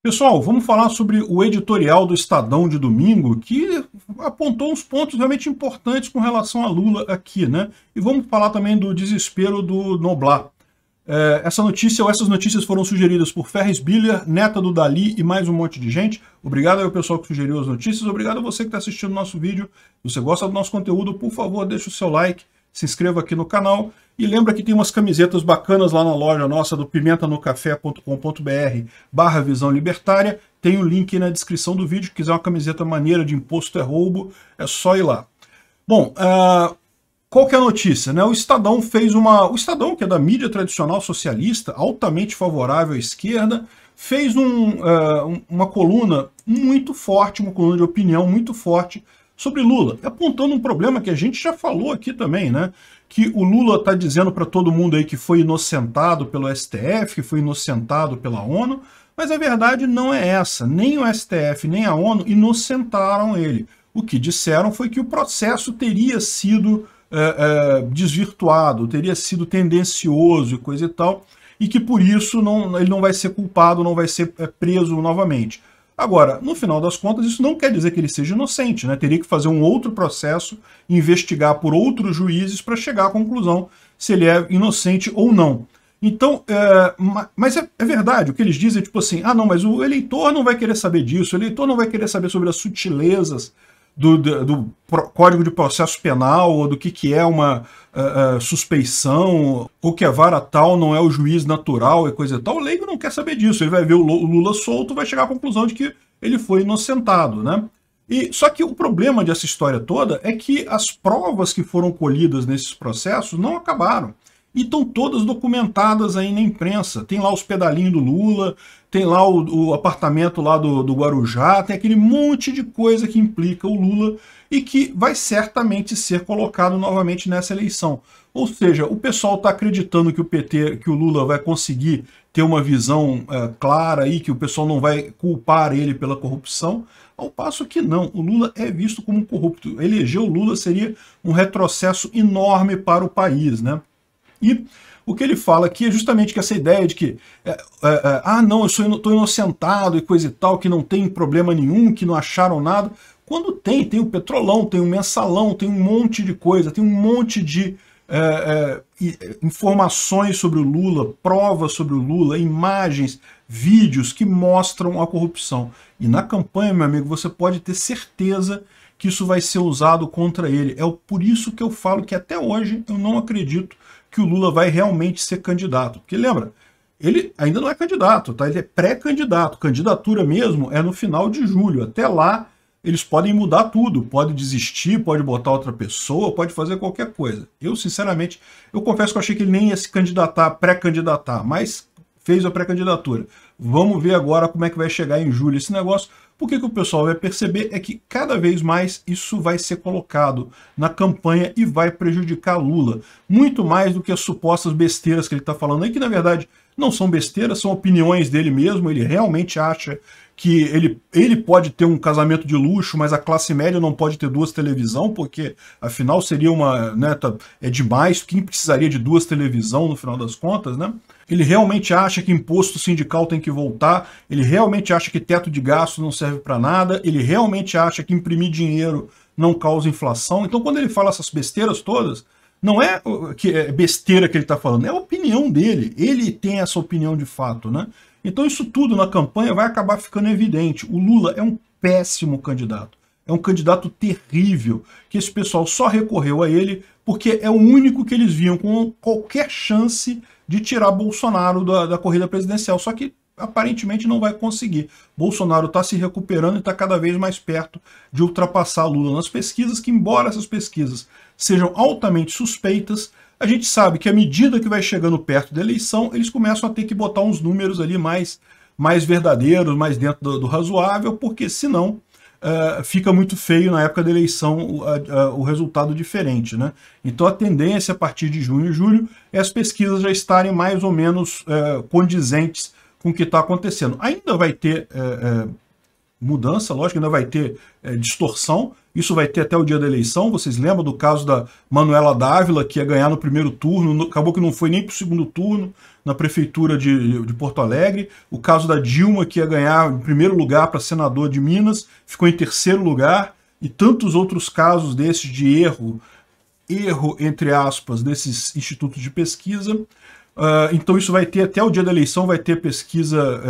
Pessoal, vamos falar sobre o editorial do Estadão de domingo, que apontou uns pontos realmente importantes com relação a Lula aqui, né? E vamos falar também do desespero do Noblar. É, essa notícia ou essas notícias foram sugeridas por Ferris Biller, neta do Dali e mais um monte de gente. Obrigado ao pessoal que sugeriu as notícias, obrigado a você que está assistindo o nosso vídeo. Se você gosta do nosso conteúdo, por favor, deixa o seu like se inscreva aqui no canal e lembra que tem umas camisetas bacanas lá na loja nossa do pimentanocafé.com.br barra visão libertária. Tem o link na descrição do vídeo. Se quiser uma camiseta maneira de imposto é roubo, é só ir lá. Bom, uh, qual que é a notícia? Né? O Estadão fez uma... O Estadão, que é da mídia tradicional socialista, altamente favorável à esquerda, fez um, uh, uma coluna muito forte, uma coluna de opinião muito forte sobre Lula, apontando um problema que a gente já falou aqui também, né? Que o Lula está dizendo para todo mundo aí que foi inocentado pelo STF, que foi inocentado pela ONU, mas a verdade não é essa. Nem o STF, nem a ONU inocentaram ele. O que disseram foi que o processo teria sido é, é, desvirtuado, teria sido tendencioso e coisa e tal, e que por isso não, ele não vai ser culpado, não vai ser é, preso novamente. Agora, no final das contas, isso não quer dizer que ele seja inocente, né? Teria que fazer um outro processo, investigar por outros juízes para chegar à conclusão se ele é inocente ou não. Então, é, mas é, é, verdade, o que eles dizem é tipo assim, ah não, mas o eleitor não vai querer saber disso, o eleitor não vai querer saber sobre as sutilezas do, do, do, Código de Processo Penal ou do que, que é uma uh, suspeição, ou que a vara tal não é o juiz natural e coisa e tal, o leigo não quer saber disso. Ele vai ver o Lula solto vai chegar à conclusão de que ele foi inocentado, né? E, só que o problema dessa história toda é que as provas que foram colhidas nesses processos não acabaram. E estão todas documentadas aí na imprensa. Tem lá os pedalinhos do Lula, tem lá o, o apartamento lá do, do Guarujá, tem aquele monte de coisa que implica o Lula e que vai certamente ser colocado novamente nessa eleição. Ou seja, o pessoal está acreditando que o PT, que o Lula vai conseguir ter uma visão é, clara aí, que o pessoal não vai culpar ele pela corrupção, ao passo que não, o Lula é visto como um corrupto. Eleger o Lula seria um retrocesso enorme para o país, né? E o que ele fala aqui é justamente que essa ideia de que, é, é, é ah, não, eu estou inocentado e coisa e tal, que não tem problema nenhum, que não acharam nada. Quando tem, tem o petrolão, tem o mensalão, tem um monte de coisa, tem um monte de é, é informações sobre o Lula, provas sobre o Lula, imagens, vídeos que mostram a corrupção. E na campanha, meu amigo, você pode ter certeza que isso vai ser usado contra ele. É por isso que eu falo que até hoje eu não acredito que o Lula vai realmente ser candidato. Porque lembra, ele ainda não é candidato, tá? Ele é pré-candidato. Candidatura mesmo é no final de julho. Até lá, eles podem mudar tudo, pode desistir, pode botar outra pessoa, pode fazer qualquer coisa. Eu, sinceramente, eu confesso que eu achei que ele nem ia se candidatar, pré-candidatar, mas fez a pré-candidatura. Vamos ver agora como é que vai chegar em julho esse negócio, porque que, que o pessoal vai perceber é que cada vez mais isso vai ser colocado na campanha e vai prejudicar Lula, muito mais do que as supostas besteiras que ele está falando aí, que na verdade não são besteiras, são opiniões dele mesmo. Ele realmente acha que ele, ele pode ter um casamento de luxo, mas a classe média não pode ter duas televisão, porque afinal seria uma. Né, tá, é demais. Quem precisaria de duas televisão no final das contas, né? Ele realmente acha que imposto sindical tem que voltar, ele realmente acha que teto de gastos não serve para nada, ele realmente acha que imprimir dinheiro não causa inflação. Então, quando ele fala essas besteiras todas, não é que é besteira que ele está falando, é a opinião dele. Ele tem essa opinião de fato, né? Então isso tudo na campanha vai acabar ficando evidente. O Lula é um péssimo candidato. É um candidato terrível, que esse pessoal só recorreu a ele porque é o único que eles viam com qualquer chance de tirar Bolsonaro da, da corrida presidencial. Só que aparentemente não vai conseguir. Bolsonaro está se recuperando e está cada vez mais perto de ultrapassar Lula nas pesquisas, que embora essas pesquisas sejam altamente suspeitas, a gente sabe que à medida que vai chegando perto da eleição, eles começam a ter que botar uns números ali mais, mais verdadeiros, mais dentro do, do razoável, porque senão Uh, fica muito feio na época da eleição o resultado diferente. Né? Então a tendência a partir de junho e julho é as pesquisas já estarem mais ou menos eh, condizentes com o que está acontecendo. Ainda vai ter é, é, mudança, lógico, ainda vai ter é, distorção, isso vai ter até o dia da eleição. Vocês lembram do caso da Manuela Dávila, que ia ganhar no primeiro turno, acabou que não foi nem para o segundo turno na prefeitura de, de, Porto Alegre. O caso da Dilma, que ia ganhar em primeiro lugar para senador de Minas, ficou em terceiro lugar. E tantos outros casos desses de erro, erro entre aspas, desses institutos de pesquisa. Ah, então isso vai ter até o dia da eleição, vai ter pesquisa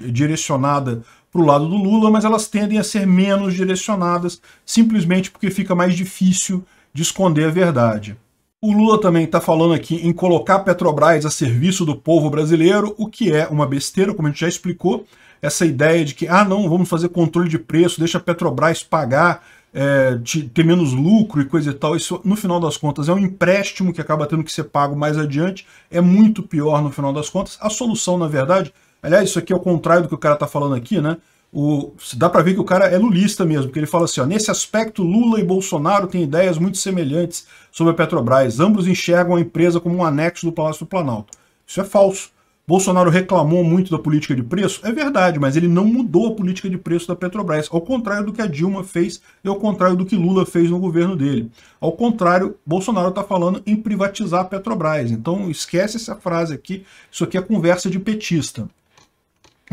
é, direcionada para o lado do Lula, mas elas tendem a ser menos direcionadas, simplesmente porque fica mais difícil de esconder a verdade. O Lula também está falando aqui em colocar a Petrobras a serviço do povo brasileiro, o que é uma besteira, como a gente já explicou. Essa ideia de que, ah, não, vamos fazer controle de preço, deixa a Petrobras pagar é, de ter menos lucro e coisa e tal, isso no final das contas é um empréstimo que acaba tendo que ser pago mais adiante, é muito pior no final das contas. A solução, na verdade, aliás, isso aqui é o contrário do que o cara está falando aqui, né? O, dá para ver que o cara é lulista mesmo, porque ele fala assim, ó, nesse aspecto Lula e Bolsonaro têm ideias muito semelhantes sobre a Petrobras, ambos enxergam a empresa como um anexo do Palácio do Planalto. Isso é falso. Bolsonaro reclamou muito da política de preço? É verdade, mas ele não mudou a política de preço da Petrobras, ao contrário do que a Dilma fez e ao contrário do que Lula fez no governo dele. Ao contrário, Bolsonaro está falando em privatizar a Petrobras. Então esquece essa frase aqui, isso aqui é conversa de petista.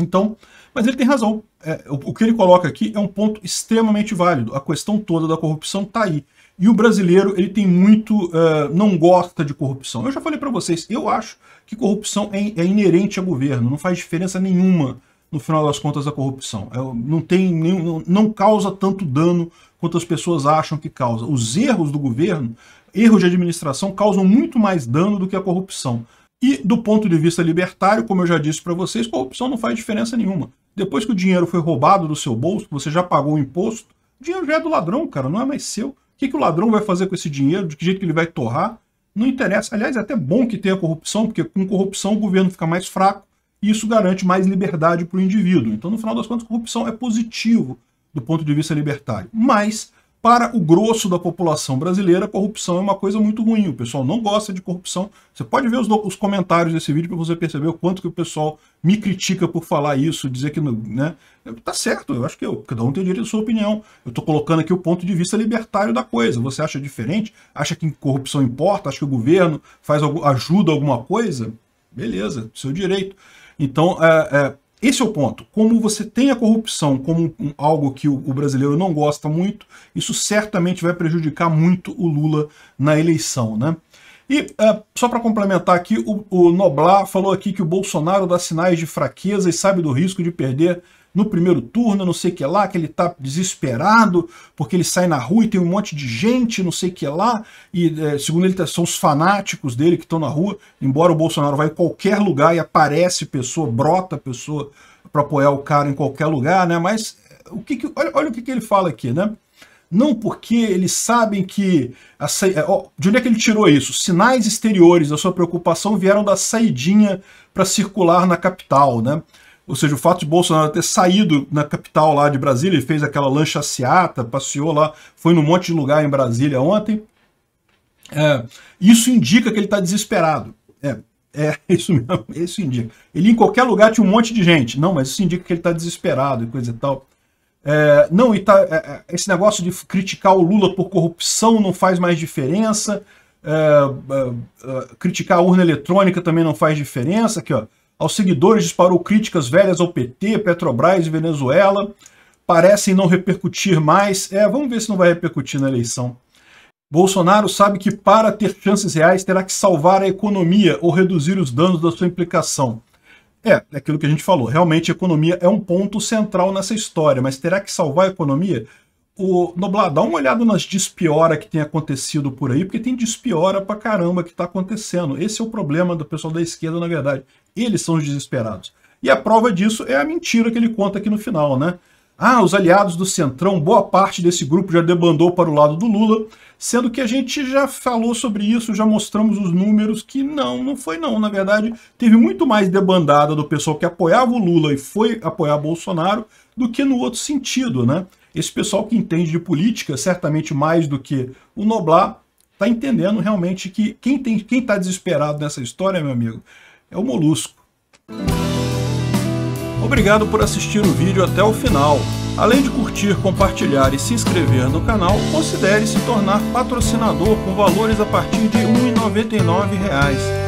Então, mas ele tem razão. É, o, o que ele coloca aqui é um ponto extremamente válido. A questão toda da corrupção está aí. E o brasileiro, ele tem muito, uh, não gosta de corrupção. Eu já falei para vocês, eu acho que corrupção é, é, inerente ao governo, não faz diferença nenhuma no final das contas a corrupção. É, não, tem nenhum, não causa tanto dano quanto as pessoas acham que causa. Os erros do governo, erros de administração, causam muito mais dano do que a corrupção. E do ponto de vista libertário, como eu já disse para vocês, corrupção não faz diferença nenhuma. Depois que o dinheiro foi roubado do seu bolso, você já pagou o imposto, o dinheiro já é do ladrão, cara, não é mais seu que, que o ladrão vai fazer com esse dinheiro, de que jeito que ele vai torrar, não interessa. Aliás, é até bom que tenha corrupção, porque com corrupção o governo fica mais fraco e isso garante mais liberdade para o indivíduo. Então, no final das contas, corrupção é positivo do ponto de vista libertário. Mas para o grosso da população brasileira, corrupção é uma coisa muito ruim. O pessoal não gosta de corrupção. Você pode ver os, os comentários desse vídeo para você perceber o quanto que o pessoal me critica por falar isso, dizer que não, né? Tá certo, eu acho que eu, cada um tem o direito à sua opinião. Eu estou colocando aqui o ponto de vista libertário da coisa. Você acha diferente? Acha que corrupção importa? Acha que o governo faz ajuda alguma coisa? Beleza, seu direito. Então, é, é esse é o ponto. Como você tem a corrupção como um, algo que o, o, brasileiro não gosta muito, isso certamente vai prejudicar muito o Lula na eleição, né? E uh, só para complementar aqui, o, o Noblar falou aqui que o Bolsonaro dá sinais de fraqueza e sabe do risco de perder no primeiro turno, não sei o que lá, que ele tá desesperado, porque ele sai na rua e tem um monte de gente, não sei o que lá, e é, segundo ele tá, são os fanáticos dele que estão na rua, embora o Bolsonaro vá em qualquer lugar e aparece pessoa, brota pessoa para apoiar o cara em qualquer lugar, né? Mas é, o que, que olha, olha o que, que ele fala aqui, né? não porque eles sabem que... É, de onde é que ele tirou isso? Sinais exteriores da sua preocupação vieram da saidinha para circular na capital, né? Ou seja, o fato de Bolsonaro ter saído na capital lá de Brasília, ele fez aquela lancha seata, passeou lá, foi num monte de lugar em Brasília ontem. É, isso indica que ele está desesperado. É, é isso mesmo, isso indica. Ele em qualquer lugar tinha um monte de gente. Não, mas isso indica que ele está desesperado e coisa e tal. É, não, e tá, é, é, esse negócio de criticar o Lula por corrupção não faz mais diferença. É, é, é criticar a urna eletrônica também não faz diferença. Aqui, ó. Aos seguidores disparou críticas velhas ao PT, Petrobras e Venezuela. Parecem não repercutir mais. É, vamos ver se não vai repercutir na eleição. Bolsonaro sabe que para ter chances reais terá que salvar a economia ou reduzir os danos da sua implicação. É, é aquilo que a gente falou. Realmente a economia é um ponto central nessa história, mas terá que salvar a economia? o Noblar, dá uma olhada nas despiora que tem acontecido por aí, porque tem despiora pra caramba que tá acontecendo. Esse é o problema do pessoal da esquerda, na verdade. Eles são os desesperados. E a prova disso é a mentira que ele conta aqui no final, né? Ah, os aliados do Centrão, boa parte desse grupo já debandou para o lado do Lula, sendo que a gente já falou sobre isso, já mostramos os números, que não, não foi não. Na verdade, teve muito mais debandada do pessoal que apoiava o Lula e foi apoiar Bolsonaro do que no outro sentido, né? Esse pessoal que entende de política, certamente mais do que o Noblar, está entendendo realmente que quem está quem tá desesperado nessa história, meu amigo, é o Molusco. Obrigado por assistir o vídeo até o final. Além de curtir, compartilhar e se inscrever no canal, considere se tornar patrocinador com valores a partir de R$ 1,99